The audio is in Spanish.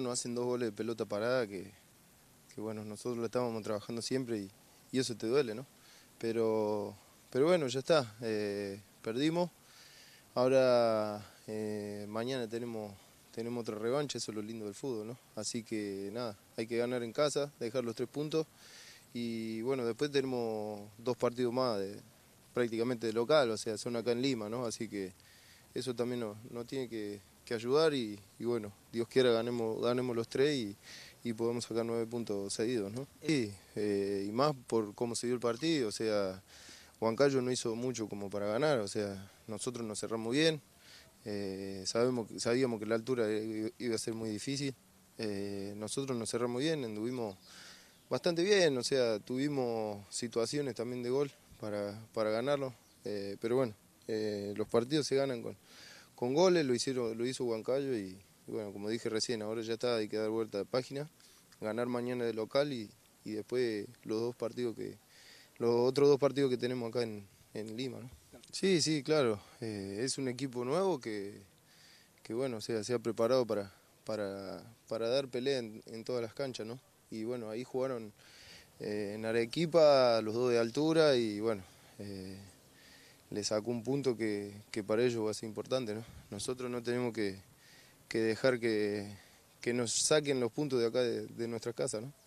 nos hacen dos goles de pelota parada que, bueno, nosotros lo estábamos trabajando siempre y, eso te duele, ¿no? Pero, pero bueno, ya está, eh, perdimos. Ahora eh, mañana tenemos, tenemos otra revancha, eso es lo lindo del fútbol, ¿no? Así que nada, hay que ganar en casa, dejar los tres puntos y bueno, después tenemos dos partidos más prácticamente de local, o sea, son acá en Lima, ¿no? Así que eso también no, no tiene que, que ayudar y, bueno, Dios quiera ganemos, ganemos los tres y, podemos sacar nueve puntos seguidos, ¿no? Y, eh, y, más por cómo se dio el partido, o sea, Huancayo no hizo mucho como para ganar, o sea, nosotros nos cerramos bien, eh, sabemos, sabíamos que la altura iba a ser muy difícil, eh, nosotros nos cerramos bien, anduvimos bastante bien, o sea, tuvimos situaciones también de gol para, para ganarlo, pero bueno, los partidos se ganan con con goles, lo, hicieron, lo hizo Huancayo y, bueno, como dije recién, ahora ya está, hay que dar vuelta de página, ganar mañana de local y, después los dos partidos que, los otros dos partidos que tenemos acá en, Lima. ¿no? Sí, sí, claro, eh, es un equipo nuevo que, que bueno, sea, se ha preparado para, para, para dar pelea en, todas las canchas, ¿no? Y bueno, ahí jugaron eh, en Arequipa los dos de altura y bueno... Eh, le sacó un punto que, para ellos va a ser importante. ¿no? Nosotros no tenemos que, dejar que, nos saquen los puntos de acá de, de nuestras casas. ¿no?